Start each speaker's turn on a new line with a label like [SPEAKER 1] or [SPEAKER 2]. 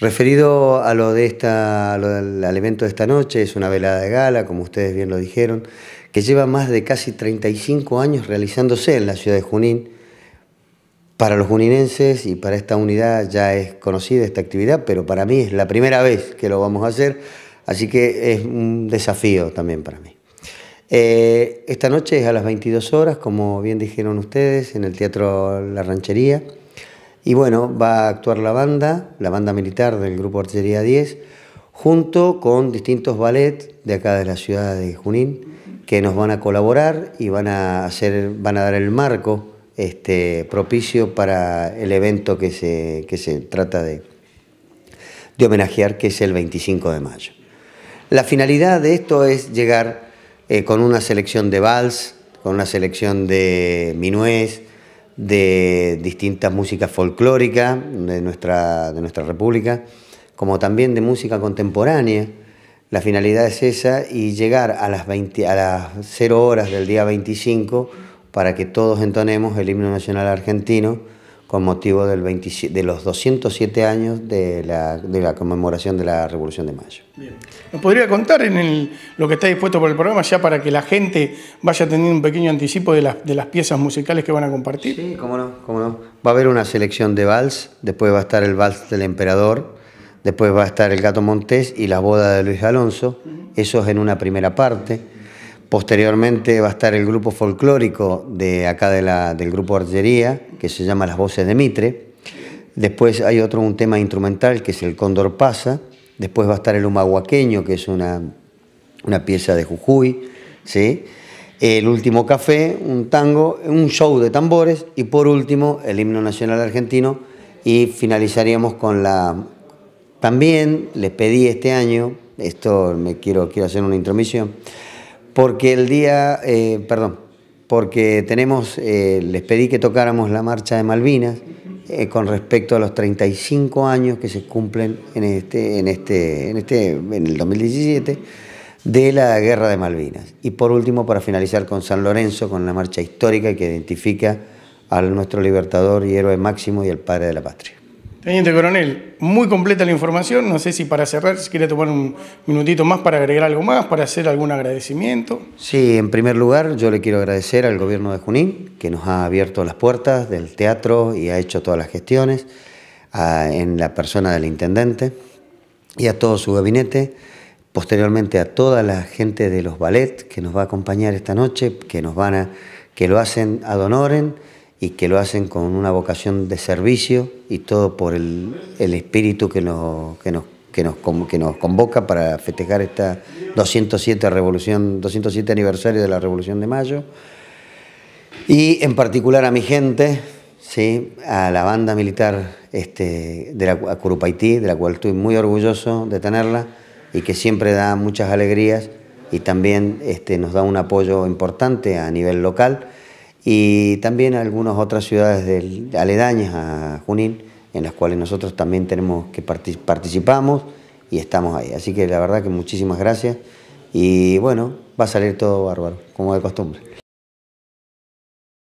[SPEAKER 1] Referido a lo de del evento de esta noche, es una velada de gala, como ustedes bien lo dijeron, que lleva más de casi 35 años realizándose en la ciudad de Junín. Para los juninenses y para esta unidad ya es conocida esta actividad, pero para mí es la primera vez que lo vamos a hacer, así que es un desafío también para mí. Eh, esta noche es a las 22 horas, como bien dijeron ustedes, en el Teatro La Ranchería. Y bueno, va a actuar la banda, la banda militar del grupo Artillería 10, junto con distintos ballets de acá de la ciudad de Junín, que nos van a colaborar y van a, hacer, van a dar el marco este, propicio para el evento que se, que se trata de, homenajear, que es el 25 de mayo. La finalidad de esto es llegar eh, con una selección de vals, con una selección de minués, de distintas músicas folclóricas de nuestra, de república, como también de música contemporánea. La finalidad es esa y llegar a las, 20, a las 0 horas del día 25 para que todos entonemos el himno nacional argentino con motivo del de los 207 años de la, de la, conmemoración de la Revolución de Mayo. Bien.
[SPEAKER 2] ¿Nos podría contar en lo que está dispuesto por el programa ya para que la gente vaya teniendo un pequeño anticipo de, las, de las piezas musicales que van a compartir? Sí, cómo no,
[SPEAKER 1] Va a haber una selección de vals, después va a estar el vals del emperador, después va a estar el gato montés y la boda de Luis Alonso, eso es en una primera parte Posteriormente va a estar el grupo folclórico de acá del grupo Archería, que se llama Las Voces de Mitre. Después hay otro, un tema instrumental, que es el Cóndor Pasa. Después va a estar el Humahuaqueño, que es una, pieza de Jujuy. El último café, un tango, un show de tambores. Y por último, el himno nacional argentino. Y finalizaríamos con la... También les pedí este año, esto me quiero, quiero hacer una intromisión porque el día, eh, perdón, porque tenemos, eh, les pedí que tocáramos la marcha de Malvinas eh, con respecto a los 35 años que se cumplen en este, en este, en este, en el 2017 de la guerra de Malvinas. Y por último, para finalizar con San Lorenzo, con la marcha histórica que identifica a nuestro libertador y héroe máximo y el padre de la patria.
[SPEAKER 2] Teniente Coronel, muy completa la información. No sé si para cerrar, si quiere tomar un minutito más para agregar algo más, para hacer algún agradecimiento.
[SPEAKER 1] Sí, en primer lugar, yo le quiero agradecer al gobierno de Junín, que nos ha abierto las puertas del teatro y ha hecho todas las gestiones, en la persona del intendente y a todo su gabinete. Posteriormente a toda la gente de los ballet que nos va a acompañar esta noche, que nos van a, que lo hacen ad honorem y que lo hacen con una vocación de servicio y todo por el, espíritu que nos, que, nos, convoca para festejar esta 207 revolución, 207 aniversario de la Revolución de Mayo. Y en particular a mi gente, ¿sí? a la banda militar este, de la Curupaití, de la cual estoy muy orgulloso de tenerla y que siempre da muchas alegrías y también este, nos da un apoyo importante a nivel local y también algunas otras ciudades del, aledañas a Junín, en las cuales nosotros también tenemos que participamos y estamos ahí. Así que la verdad que muchísimas gracias y bueno, va a salir todo bárbaro, como de costumbre.